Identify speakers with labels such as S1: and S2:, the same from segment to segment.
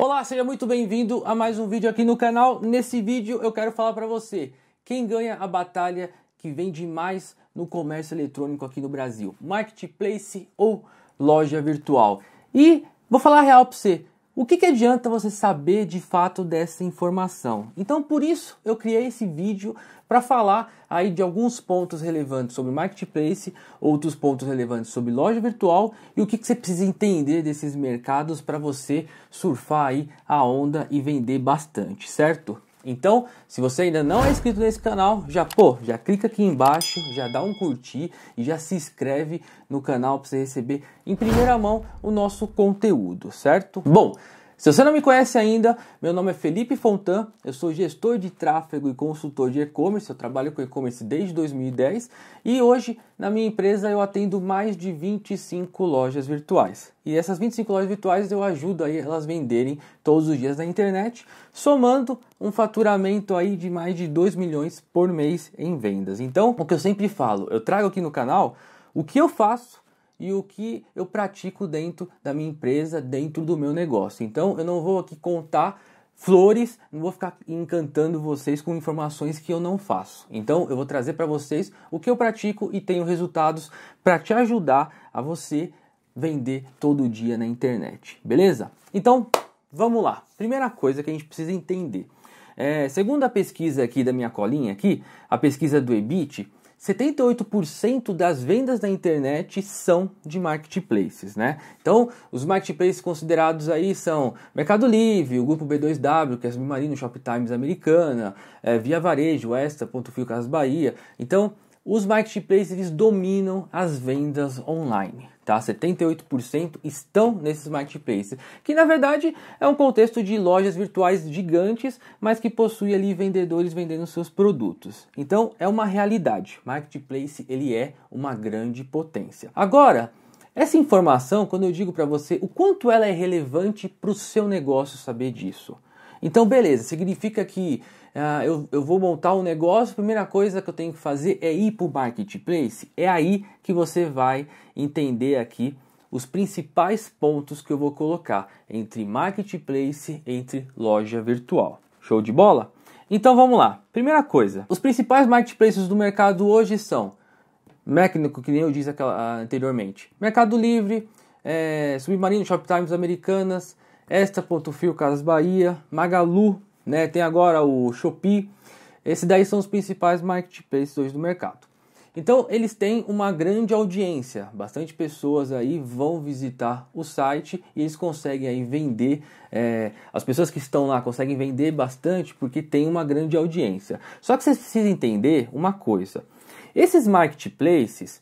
S1: Olá, seja muito bem-vindo a mais um vídeo aqui no canal. Nesse vídeo eu quero falar para você quem ganha a batalha que vende mais no comércio eletrônico aqui no Brasil, marketplace ou loja virtual. E vou falar real para você, o que, que adianta você saber de fato dessa informação? Então, por isso eu criei esse vídeo para falar aí de alguns pontos relevantes sobre marketplace, outros pontos relevantes sobre loja virtual e o que, que você precisa entender desses mercados para você surfar aí a onda e vender bastante, certo? Então, se você ainda não é inscrito nesse canal, já pô, já clica aqui embaixo, já dá um curtir e já se inscreve no canal para você receber em primeira mão o nosso conteúdo, certo? Bom, se você não me conhece ainda, meu nome é Felipe Fontan, eu sou gestor de tráfego e consultor de e-commerce, eu trabalho com e-commerce desde 2010 e hoje na minha empresa eu atendo mais de 25 lojas virtuais. E essas 25 lojas virtuais eu ajudo aí elas venderem todos os dias na internet, somando um faturamento aí de mais de 2 milhões por mês em vendas. Então, o que eu sempre falo, eu trago aqui no canal o que eu faço e o que eu pratico dentro da minha empresa, dentro do meu negócio. Então eu não vou aqui contar flores, não vou ficar encantando vocês com informações que eu não faço. Então eu vou trazer para vocês o que eu pratico e tenho resultados para te ajudar a você vender todo dia na internet, beleza? Então vamos lá. Primeira coisa que a gente precisa entender. É, segundo a pesquisa aqui da minha colinha aqui, a pesquisa do EBIT, 78% das vendas na internet são de marketplaces, né? Então, os marketplaces considerados aí são Mercado Livre, o grupo B2W, que é a Submarino, Shoptimes Americana, é, Via Varejo, Extra, Ponto Fio, Casas Bahia. Então, os marketplaces eles dominam as vendas online, tá? 78% estão nesses marketplaces, que na verdade é um contexto de lojas virtuais gigantes, mas que possui ali vendedores vendendo seus produtos. Então é uma realidade. Marketplace ele é uma grande potência. Agora, essa informação, quando eu digo para você o quanto ela é relevante para o seu negócio saber disso, então, beleza, significa que uh, eu, eu vou montar um negócio, a primeira coisa que eu tenho que fazer é ir para o marketplace. É aí que você vai entender aqui os principais pontos que eu vou colocar entre marketplace, entre loja virtual. Show de bola? Então vamos lá. Primeira coisa, os principais marketplaces do mercado hoje são Mecânico, que nem eu disse anteriormente, Mercado Livre, é, Submarino, Shoptimes Americanas, esta Ponto Fio, Casas Bahia, Magalu, né? Tem agora o Shopee. Esses daí são os principais marketplaces hoje do mercado. Então, eles têm uma grande audiência, bastante pessoas aí vão visitar o site e eles conseguem aí vender, é, as pessoas que estão lá conseguem vender bastante porque tem uma grande audiência. Só que vocês precisam entender uma coisa, esses marketplaces,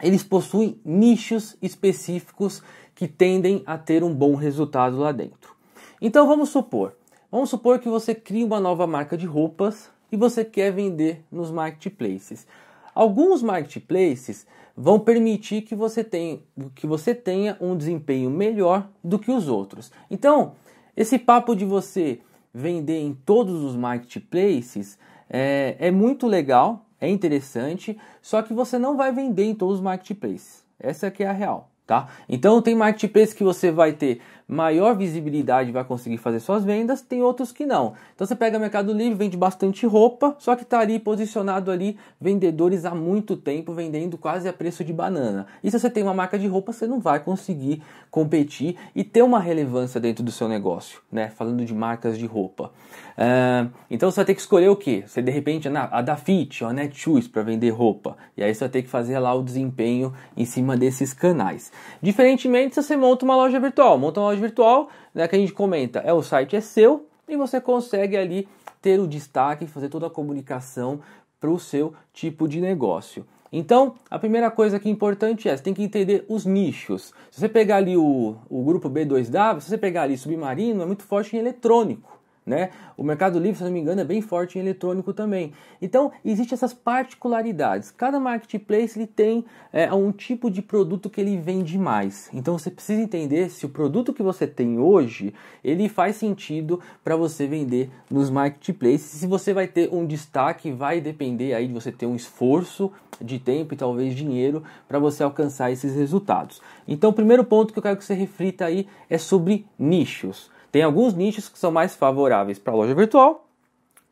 S1: eles possuem nichos específicos que tendem a ter um bom resultado lá dentro. Então vamos supor, vamos supor que você cria uma nova marca de roupas e você quer vender nos marketplaces. Alguns marketplaces vão permitir que você tenha, que você tenha um desempenho melhor do que os outros. Então, esse papo de você vender em todos os marketplaces é, é muito legal, é interessante, só que você não vai vender em todos os marketplaces. Essa aqui é a real tá? Então tem marketplace que você vai ter maior visibilidade, vai conseguir fazer suas vendas, tem outros que não. Então você pega Mercado Livre, vende bastante roupa, só que está ali posicionado ali vendedores há muito tempo vendendo quase a preço de banana. E se você tem uma marca de roupa, você não vai conseguir competir e ter uma relevância dentro do seu negócio, né? Falando de marcas de roupa. Uh, então você vai ter que escolher o que? Você de repente a Dafit, a Netshoes para vender roupa. E aí você vai ter que fazer lá o desempenho em cima desses canais. Diferentemente se você monta uma loja virtual. Monta uma loja virtual, né, que a gente comenta, é o site é seu e você consegue ali ter o destaque, fazer toda a comunicação para o seu tipo de negócio. Então, a primeira coisa que é importante é, você tem que entender os nichos. Se você pegar ali o, o grupo B2W, se você pegar ali submarino, é muito forte em eletrônico. Né? O Mercado Livre, se não me engano, é bem forte em eletrônico também. Então, existem essas particularidades. Cada marketplace ele tem é, um tipo de produto que ele vende mais. Então, você precisa entender se o produto que você tem hoje ele faz sentido para você vender nos marketplaces. Se você vai ter um destaque, vai depender aí de você ter um esforço de tempo e talvez dinheiro para você alcançar esses resultados. Então, o primeiro ponto que eu quero que você reflita aí é sobre nichos. Tem alguns nichos que são mais favoráveis para loja virtual,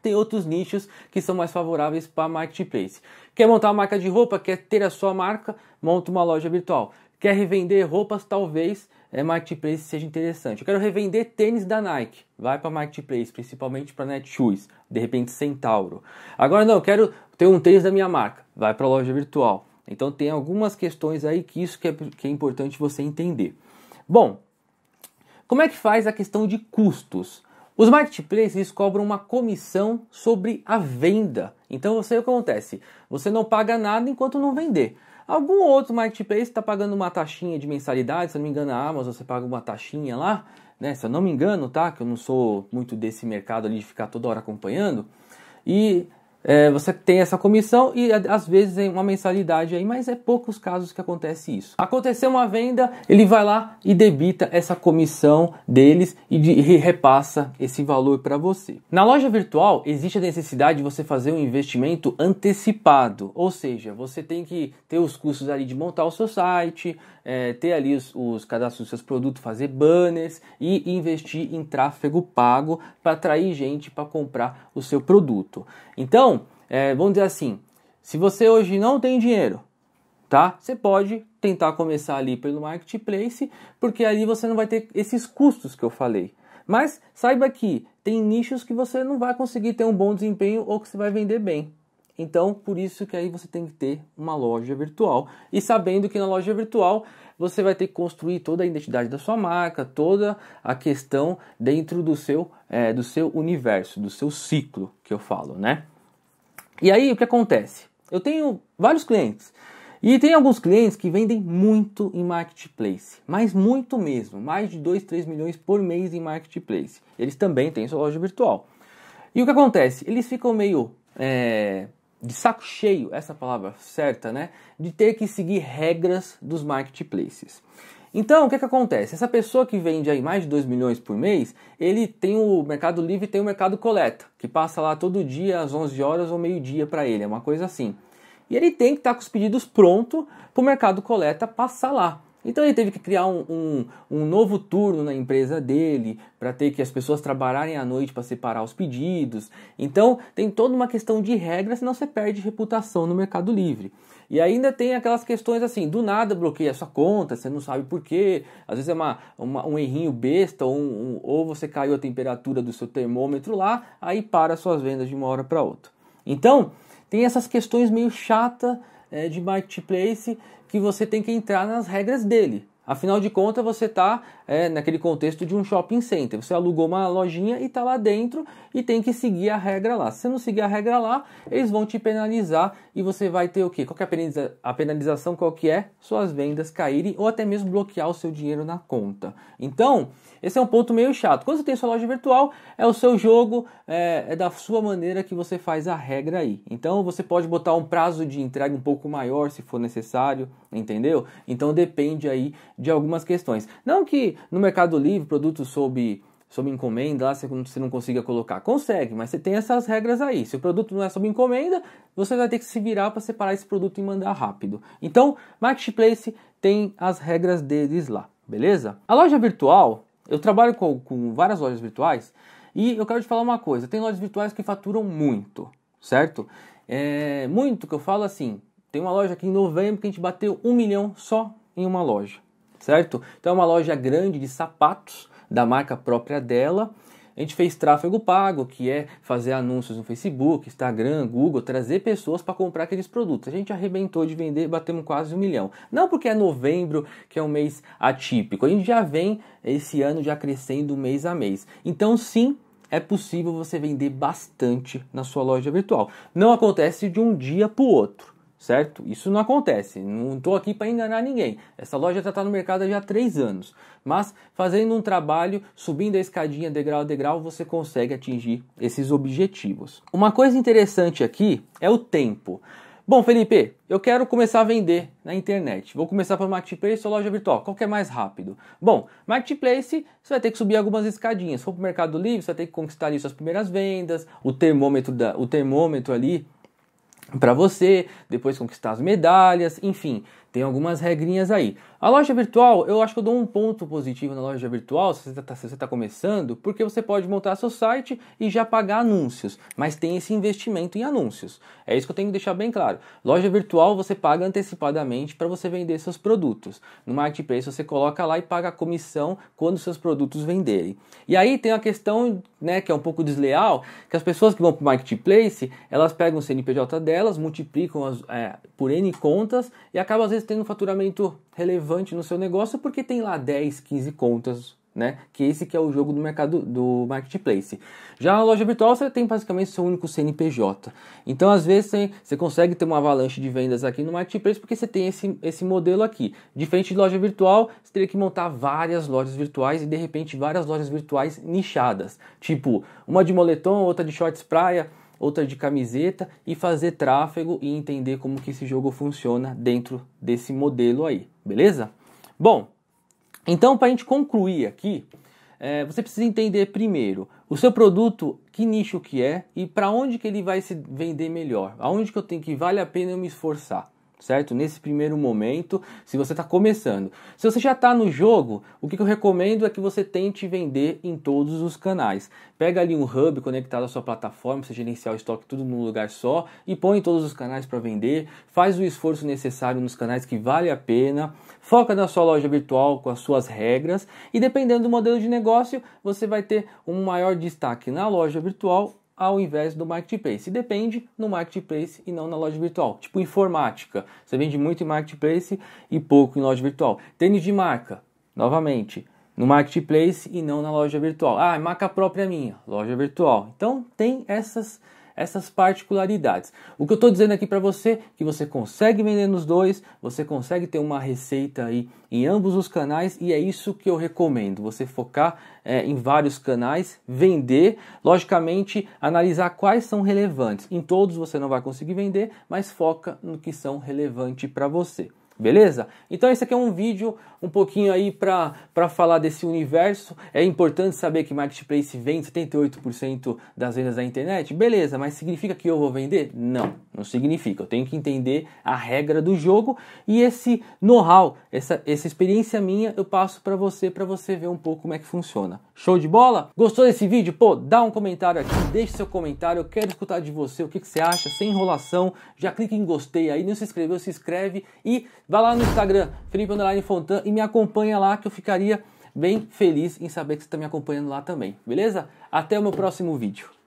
S1: tem outros nichos que são mais favoráveis para marketplace. Quer montar uma marca de roupa, quer ter a sua marca, monta uma loja virtual. Quer revender roupas, talvez é, marketplace seja interessante. Eu quero revender tênis da Nike, vai para marketplace, principalmente para Netshoes, de repente Centauro. Agora não, eu quero ter um tênis da minha marca, vai para loja virtual. Então tem algumas questões aí que isso que é, que é importante você entender. Bom, como é que faz a questão de custos? Os marketplaces cobram uma comissão sobre a venda. Então você o que acontece? Você não paga nada enquanto não vender. Algum outro marketplace está pagando uma taxinha de mensalidade, se não me engano, a Amazon você paga uma taxinha lá, né? Se eu não me engano, tá? Que eu não sou muito desse mercado ali de ficar toda hora acompanhando. E é, você tem essa comissão e às vezes é uma mensalidade aí, mas é poucos casos que acontece isso. Aconteceu uma venda, ele vai lá e debita essa comissão deles e, de, e repassa esse valor para você. Na loja virtual existe a necessidade de você fazer um investimento antecipado, ou seja, você tem que ter os custos ali de montar o seu site, é, ter ali os, os cadastros dos seus produtos, fazer banners e investir em tráfego pago para atrair gente para comprar o seu produto. Então é, vamos dizer assim, se você hoje não tem dinheiro, tá? Você pode tentar começar ali pelo marketplace, porque ali você não vai ter esses custos que eu falei. Mas saiba que tem nichos que você não vai conseguir ter um bom desempenho ou que você vai vender bem. Então, por isso que aí você tem que ter uma loja virtual. E sabendo que na loja virtual você vai ter que construir toda a identidade da sua marca, toda a questão dentro do seu, é, do seu universo, do seu ciclo que eu falo, né? E aí o que acontece? Eu tenho vários clientes. E tem alguns clientes que vendem muito em marketplace, mas muito mesmo, mais de 2, 3 milhões por mês em marketplace. Eles também têm sua loja virtual. E o que acontece? Eles ficam meio é, de saco cheio, essa palavra certa, né? De ter que seguir regras dos marketplaces. Então, o que, que acontece? Essa pessoa que vende aí mais de 2 milhões por mês, ele tem o Mercado Livre tem o Mercado Coleta, que passa lá todo dia às 11 horas ou meio-dia para ele, é uma coisa assim. E ele tem que estar tá com os pedidos prontos para o Mercado Coleta passar lá. Então ele teve que criar um, um, um novo turno na empresa dele, para ter que as pessoas trabalharem à noite para separar os pedidos. Então tem toda uma questão de regras, senão você perde reputação no Mercado Livre. E ainda tem aquelas questões assim, do nada bloqueia a sua conta, você não sabe por quê. Às vezes é uma, uma um errinho besta, ou, um, um, ou você caiu a temperatura do seu termômetro lá, aí para suas vendas de uma hora para outra. Então, tem essas questões meio chata é, de marketplace que você tem que entrar nas regras dele. Afinal de contas, você está é, naquele contexto de um shopping center. Você alugou uma lojinha e está lá dentro e tem que seguir a regra lá. Se você não seguir a regra lá, eles vão te penalizar e você vai ter o quê? Qual que é a, a penalização? Qual que é? Suas vendas caírem ou até mesmo bloquear o seu dinheiro na conta. Então, esse é um ponto meio chato. Quando você tem sua loja virtual, é o seu jogo, é, é da sua maneira que você faz a regra aí. Então você pode botar um prazo de entrega um pouco maior se for necessário, entendeu? Então depende aí de algumas questões. Não que no Mercado Livre, produto sob sob encomenda, lá você não consiga colocar. Consegue, mas você tem essas regras aí. Se o produto não é sob encomenda, você vai ter que se virar para separar esse produto e mandar rápido. Então, Marketplace tem as regras deles lá, beleza? A loja virtual eu trabalho com, com várias lojas virtuais e eu quero te falar uma coisa: tem lojas virtuais que faturam muito, certo? É, muito que eu falo assim. Tem uma loja aqui em novembro que a gente bateu um milhão só em uma loja, certo? Então é uma loja grande de sapatos da marca própria dela a gente fez tráfego pago, que é fazer anúncios no Facebook, Instagram, Google, trazer pessoas para comprar aqueles produtos. A gente arrebentou de vender, batemos quase um milhão. Não porque é novembro, que é um mês atípico. A gente já vem esse ano já crescendo mês a mês. Então, sim, é possível você vender bastante na sua loja virtual. Não acontece de um dia para o outro certo? Isso não acontece, não estou aqui para enganar ninguém. Essa loja já está no mercado já há três anos, mas fazendo um trabalho, subindo a escadinha degrau a degrau, você consegue atingir esses objetivos. Uma coisa interessante aqui é o tempo. Bom, Felipe, eu quero começar a vender na internet. Vou começar pelo Marketplace ou loja virtual, qual que é mais rápido? Bom, Marketplace, você vai ter que subir algumas escadinhas. Se for para o Mercado Livre, você vai ter que conquistar ali suas primeiras vendas, o termômetro, da, o termômetro ali para você, depois conquistar as medalhas, enfim, tem algumas regrinhas aí. A loja virtual, eu acho que eu dou um ponto positivo na loja virtual, se você está tá começando, porque você pode montar seu site e já pagar anúncios, mas tem esse investimento em anúncios. É isso que eu tenho que deixar bem claro. Loja virtual você paga antecipadamente para você vender seus produtos. No marketplace você coloca lá e paga a comissão quando seus produtos venderem. E aí tem a questão, né, que é um pouco desleal, que as pessoas que vão para o marketplace, elas pegam o CNPJ dela elas multiplicam as, é, por N contas e acaba às vezes tendo um faturamento relevante no seu negócio porque tem lá 10, 15 contas, né? Que esse que é o jogo do mercado do marketplace. Já a loja virtual você tem basicamente seu único CNPJ. Então às vezes você, você consegue ter uma avalanche de vendas aqui no marketplace porque você tem esse, esse modelo aqui. Diferente de loja virtual, você teria que montar várias lojas virtuais e de repente várias lojas virtuais nichadas. Tipo, uma de moletom, outra de shorts praia, outra de camiseta e fazer tráfego e entender como que esse jogo funciona dentro desse modelo aí, beleza? Bom, então para a gente concluir aqui, é, você precisa entender primeiro o seu produto, que nicho que é e para onde que ele vai se vender melhor, aonde que eu tenho que vale a pena eu me esforçar certo? Nesse primeiro momento, se você está começando. Se você já está no jogo, o que, eu recomendo é que você tente vender em todos os canais. Pega ali um hub conectado à sua plataforma, você gerenciar o estoque tudo num lugar só e põe em todos os canais para vender. Faz o esforço necessário nos canais que vale a pena. Foca na sua loja virtual com as suas regras e dependendo do modelo de negócio, você vai ter um maior destaque na loja virtual ao invés do marketplace. depende no marketplace e não na loja virtual. Tipo informática, você vende muito em marketplace e pouco em loja virtual. Tênis de marca, novamente, no marketplace e não na loja virtual. Ah, é marca própria minha, loja virtual. Então tem essas essas particularidades. O que eu estou dizendo aqui para você que você consegue vender nos dois, você consegue ter uma receita aí em ambos os canais e é isso que eu recomendo. Você focar é, em vários canais, vender, logicamente analisar quais são relevantes. Em todos você não vai conseguir vender, mas foca no que são relevantes para você. Beleza? Então esse aqui é um vídeo um pouquinho aí para falar desse universo. É importante saber que Marketplace vende 78% das vendas da internet? Beleza, mas significa que eu vou vender? Não, não significa. Eu tenho que entender a regra do jogo e esse know-how, essa, essa experiência minha eu passo para você, para você ver um pouco como é que funciona. Show de bola? Gostou desse vídeo? Pô, dá um comentário aqui, deixe seu comentário, eu quero escutar de você o que, que você acha, sem enrolação. Já clica em gostei aí, não se inscreveu, se inscreve e Vá lá no Instagram, Felipe Underline Fontan, e me acompanha lá que eu ficaria bem feliz em saber que você está me acompanhando lá também, beleza? Até o meu próximo vídeo.